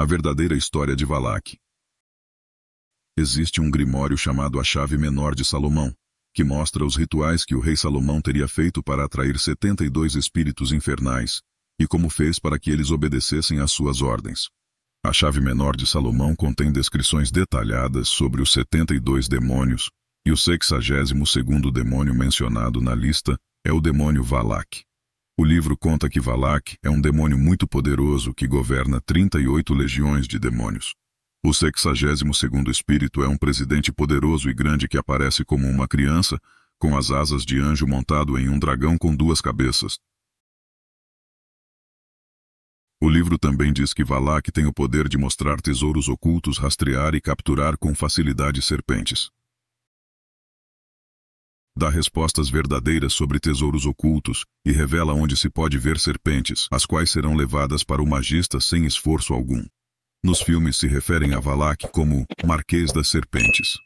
A verdadeira história de Valak. Existe um grimório chamado A Chave Menor de Salomão, que mostra os rituais que o rei Salomão teria feito para atrair 72 espíritos infernais, e como fez para que eles obedecessem às suas ordens. A Chave Menor de Salomão contém descrições detalhadas sobre os 72 demônios, e o 62 segundo demônio mencionado na lista é o demônio Valak. O livro conta que Valak é um demônio muito poderoso que governa 38 legiões de demônios. O 62º espírito é um presidente poderoso e grande que aparece como uma criança, com as asas de anjo montado em um dragão com duas cabeças. O livro também diz que Valak tem o poder de mostrar tesouros ocultos, rastrear e capturar com facilidade serpentes dá respostas verdadeiras sobre tesouros ocultos e revela onde se pode ver serpentes, as quais serão levadas para o magista sem esforço algum. Nos filmes se referem a Valak como Marquês das Serpentes.